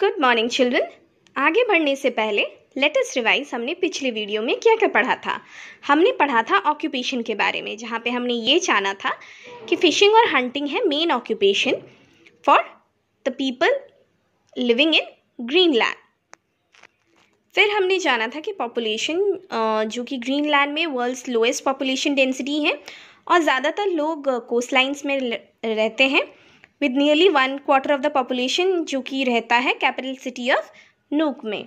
good morning children आगे बढ़ने से पहले लेटेस्ट रिवाइज हमने पिछले वीडियो में क्या क्या पढ़ा था हमने पढ़ा था ऑक्यूपेशन के बारे में जहाँ पे हमने ये जाना था कि फिशिंग और हंटिंग है main occupation for the people living in Greenland फिर हमने जाना था कि पॉपुलेशन जो कि ग्रीन लैंड में वर्ल्ड्स लोएस्ट पॉपुलेशन डेंसिटी है और ज़्यादातर लोग कोस्ट लाइन्स में रहते हैं with nearly one quarter of the population जो कि रहता है कैपिटल सिटी ऑफ नूक में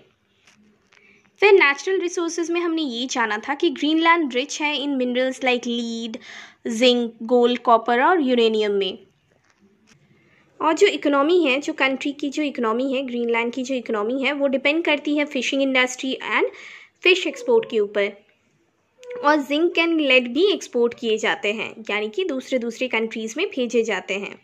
फिर नेचुरल रिसोर्सेज में हमने ये जाना था कि ग्रीनलैंड रिच है in minerals like lead zinc gold copper और यूरेनियम में और जो इकोनॉमी है जो कंट्री की जो इकोनॉमी है ग्रीनलैंड की जो इकोनॉमी है वो डिपेंड करती है fishing industry and fish export के ऊपर और जिंक एंड लेड भी एक्सपोर्ट किए जाते हैं यानी कि दूसरे दूसरे कंट्रीज़ में भेजे जाते हैं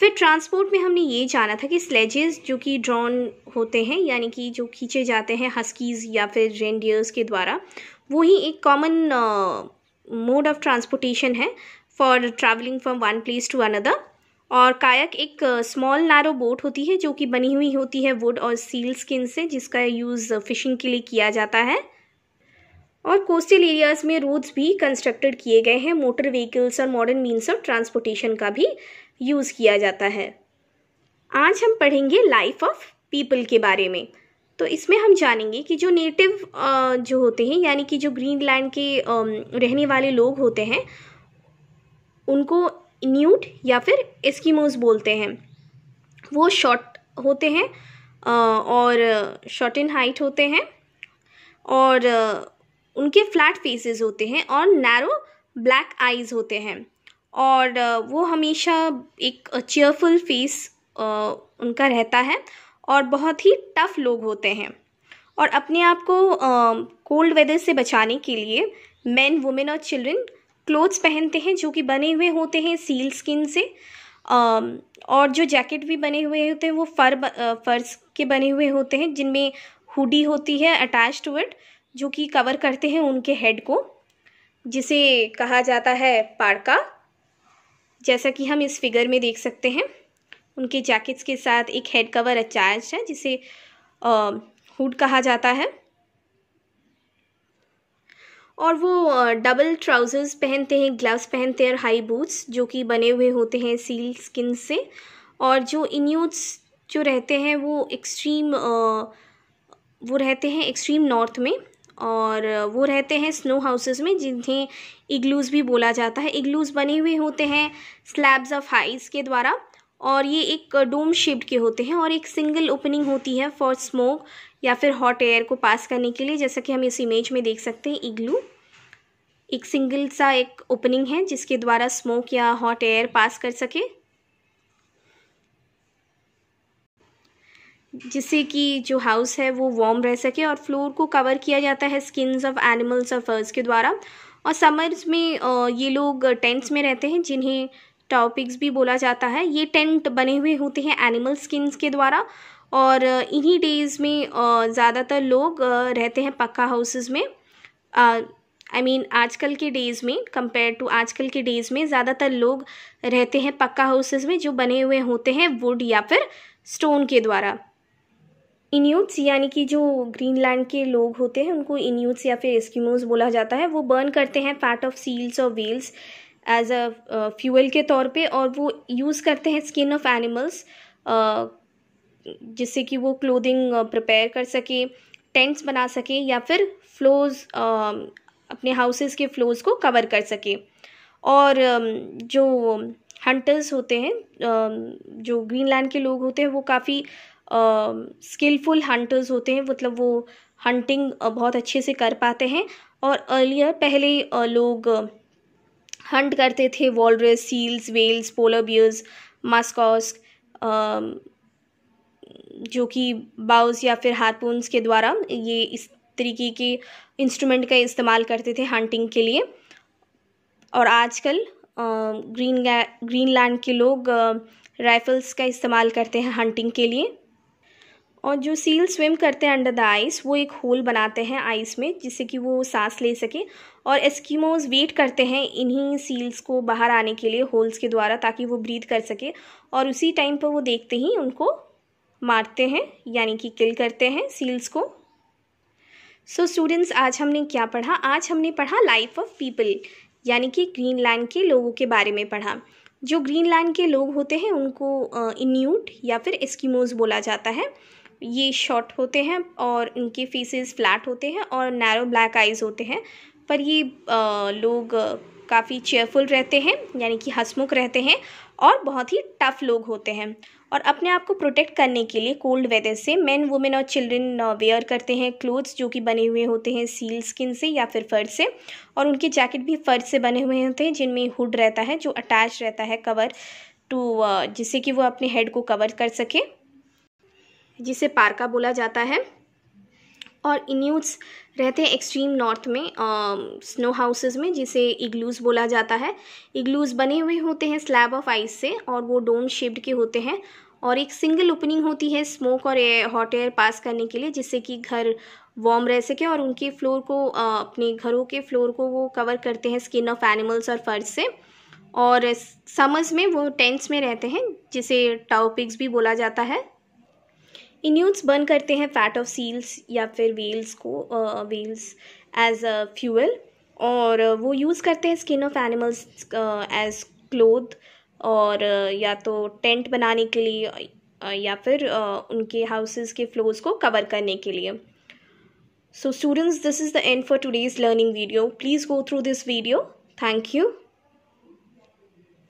फिर ट्रांसपोर्ट में हमने ये जाना था कि स्लेजेस जो कि ड्रॉन होते हैं यानी कि जो खींचे जाते हैं हस्कीज़ या फिर रेंडियर्स के द्वारा वही एक कॉमन मोड ऑफ ट्रांसपोर्टेशन है for travelling from one place to another और कायक एक स्मॉल नैरो बोट होती है जो कि बनी हुई होती है वुड और सील स्किन से जिसका यूज़ फिशिंग के लिए किया जाता है और कोस्टल एरियाज़ में रोड्स भी कंस्ट्रक्टेड किए गए हैं मोटर व्हीकल्स और मॉडर्न मीन्स ऑफ ट्रांसपोर्टेशन का भी यूज़ किया जाता है आज हम पढ़ेंगे लाइफ ऑफ पीपल के बारे में तो इसमें हम जानेंगे कि जो नेटिव जो होते हैं यानी कि जो ग्रीनलैंड के रहने वाले लोग होते हैं उनको न्यूट या फिर एस्किमोज बोलते हैं वो शॉर्ट होते हैं और शॉर्ट इन हाइट होते हैं और उनके फ्लैट फेसेस होते हैं और नैरो ब्लैक आइज़ होते हैं और वो हमेशा एक चेयरफुल फेस उनका रहता है और बहुत ही टफ लोग होते हैं और अपने आप को कोल्ड वेदर से बचाने के लिए मैन वुमेन और चिल्ड्रन क्लोथ्स पहनते हैं जो कि बने हुए होते हैं सील स्किन से और जो जैकेट भी बने हुए होते हैं वो फर फर्स के बने हुए होते हैं जिनमें हुडी होती है अटैच टू इट जो कि कवर करते हैं उनके हेड को जिसे कहा जाता है पारका जैसा कि हम इस फिगर में देख सकते हैं उनके जैकेट्स के साथ एक हेड कवर अचार्ज है जिसे हुड कहा जाता है और वो डबल ट्राउज़र्स पहनते हैं ग्लव्स पहनते हैं और हाई बूट्स जो कि बने हुए होते हैं सील स्किन से और जो इन्यूट्स जो रहते हैं वो एक्सट्रीम वो रहते हैं एक्सट्रीम नॉर्थ में और वो रहते हैं स्नो हाउसेस में जिन्हें इग्लूज भी बोला जाता है इग्लूज बने हुए होते हैं स्लैब्स ऑफ हाइस के द्वारा और ये एक डोम शेप्ड के होते हैं और एक सिंगल ओपनिंग होती है फॉर स्मोक या फिर हॉट एयर को पास करने के लिए जैसा कि हम इस इमेज में देख सकते हैं इग्लू एक सिंगल सा एक ओपनिंग है जिसके द्वारा स्मोक या हॉट एयर पास कर सके जिससे कि जो हाउस है वो वार्म रह सके और फ्लोर को कवर किया जाता है स्किन्स ऑफ एनिमल्स और फर्स के द्वारा और समर्स में ये लोग टेंट्स में रहते हैं जिन्हें टॉपिक्स भी बोला जाता है ये टेंट बने हुए होते हैं एनिमल स्किन्स के द्वारा और इन्हीं डेज में ज़्यादातर लोग रहते हैं पक्का हाउसेस में आई I मीन mean, आजकल के डेज़ में कंपेयर टू आजकल के डेज़ में ज़्यादातर लोग रहते हैं पक्का हाउसेस में जो बने हुए होते हैं वुड या फिर स्टोन के द्वारा इन्यूट्स यानी कि जो ग्रीनलैंड के लोग होते हैं उनको इन्यूट्स या फिर एस्किमोज बोला जाता है वो बर्न करते हैं फैट ऑफ सील्स और व्हील्स एज अ फ्यूल के तौर पे और वो यूज़ करते हैं स्किन ऑफ एनिमल्स जिससे कि वो क्लोदिंग प्रिपेयर uh, कर सके टेंट्स बना सके या फिर फ्लोज um, अपने हाउसेस के फ्लोज को कवर कर सके और um, जो हंटर्स होते हैं um, जो ग्रीनलैंड के लोग होते हैं वो काफ़ी स्किलफुल हंटर्स होते हैं मतलब वो हंटिंग बहुत अच्छे से कर पाते हैं और अर्लियर पहले लोग हंट करते थे walrus seals whales polar bears मास्कॉस्क जो कि बाउस या फिर हारपून्स के द्वारा ये इस तरीके के इंस्ट्रूमेंट का इस्तेमाल करते थे हंटिंग के लिए और आजकल ग्रीन ग्रीनलैंड के लोग राइफल्स का इस्तेमाल करते हैं हंटिंग के लिए और जो सील स्विम करते हैं अंडर द आइस वो एक होल बनाते हैं आइस में जिससे कि वो सांस ले सके और एस्किमोज वेट करते हैं इन्हीं सील्स को बाहर आने के लिए होल्स के द्वारा ताकि वो ब्रीथ कर सके और उसी टाइम पर वो देखते ही उनको मारते हैं यानी कि किल करते हैं सील्स को सो so, स्टूडेंट्स आज हमने क्या पढ़ा आज हमने पढ़ा लाइफ ऑफ पीपल यानी कि ग्रीन लैंड के लोगों के बारे में पढ़ा जो ग्रीन लैंड के लोग होते हैं उनको इन्यूट या फिर एस्किमोज बोला जाता है ये शॉर्ट होते हैं और इनके फेसेस फ्लैट होते हैं और नैरो ब्लैक आइज़ होते हैं पर ये आ, लोग काफ़ी चेयरफुल रहते हैं यानी कि हंसमुख रहते हैं और बहुत ही टफ़ लोग होते हैं और अपने आप को प्रोटेक्ट करने के लिए कोल्ड वेदर से मेन वुमेन और चिल्ड्रन वेयर करते हैं क्लोथ्स जो कि बने हुए होते हैं सील स्किन से या फिर फर से और उनके जैकेट भी फर से बने हुए होते हैं जिनमें हुड रहता है जो अटैच रहता है कवर टू जिससे कि वो अपने हेड को कवर कर सके जिसे पारका बोला जाता है और इन्यूट्स रहते हैं एक्सट्रीम नॉर्थ में स्नो हाउसेज में जिसे इग्लूस बोला जाता है इग्लूस बने हुए होते हैं स्लैब ऑफ आइस से और वो डोम शेप्ड के होते हैं और एक सिंगल ओपनिंग होती है स्मोक और हॉट एयर पास करने के लिए जिससे कि घर वार्म रह सके और उनके फ्लोर को आ, अपने घरों के फ्लोर को वो कवर करते हैं स्किन ऑफ एनिमल्स और फर्ज से और समर्स में वो टेंट्स में रहते हैं जिसे टाओपिक्स भी बोला जाता है इन्यूट्स बर्न करते हैं फैट ऑफ सील्स या फिर व्हील्स को व्हील्स एज अ फ्यूअल और वो यूज़ करते हैं skin of animals as cloth और या तो टेंट बनाने के लिए या फिर उनके हाउसेस के फ्लोर्स को कवर करने के लिए so students this is the end for today's learning video please go through this video thank you